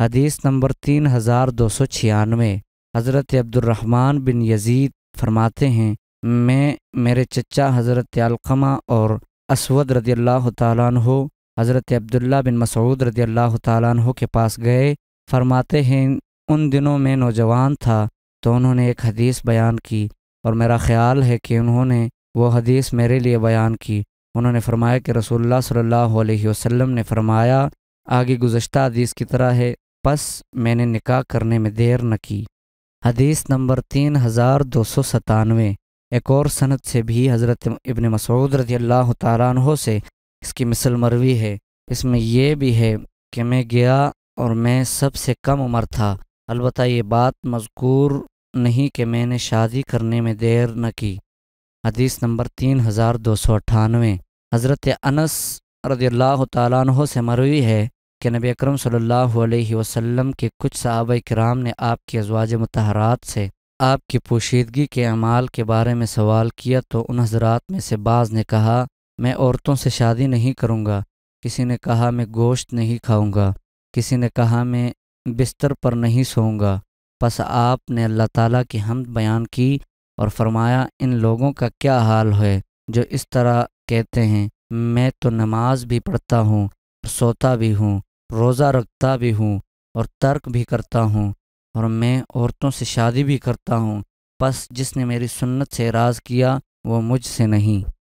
हदीस नंबर तीन हज़ार दो सौ छियानवे हज़रत अब्दुलरहमान बिन यजीद फरमाते हैं मैं मेरे चचा हज़रत अलकमा और असवद रदी अल्लाह तु हज़रत अब्दुल्ला बिन मसूद रदी अल्लाह तु के पास गए फरमाते हैं उन दिनों में नौजवान था तो उन्होंने एक हदीस बयान की और मेरा ख्याल है कि उन्होंने वो हदीस मेरे लिए बयान की उन्होंने फरमाया कि रसोल्ला सल्ला वसम ने फरमाया आगे गुज्त हदीस की तरह है बस मैंने निकाह करने में देर न की हदीस नंबर तीन हज़ार दो सौ सतानवे एक और सनत से भी हज़रत इबन मसूद रजी अल्लाह तह से इसकी मिसल मरवी है इसमें यह भी है कि मैं गया और मैं सबसे कम उम्र था अलबत् ये बात मजकूर नहीं कि मैंने शादी करने में देर न की हदीस नंबर तीन हज़ार दो सौ अट्ठानवे हज़रत अनस रजी अल्लाह तह से मरवी है कि नबी अकरम सल्लल्लाहु अलैहि वसल्लम के कुछ सहाब कराम ने आपकी अजवाज मतहरात से आपकी पोशीदगी के अमाल के बारे में सवाल किया तो उन हजरात में से बाज़ ने कहा मैं औरतों से शादी नहीं करूँगा किसी ने कहा मैं गोश्त नहीं खाऊँगा किसी ने कहा मैं बिस्तर पर नहीं सोऊंगा बस आपने अल्लाह ताला की हमद बयान की और फरमाया इन लोगों का क्या हाल है जो इस तरह कहते हैं मैं तो नमाज भी पढ़ता हूँ सोता भी हूँ रोज़ा रखता भी हूँ और तर्क भी करता हूँ और मैं औरतों से शादी भी करता हूँ बस जिसने मेरी सुन्नत से राज किया वो मुझसे नहीं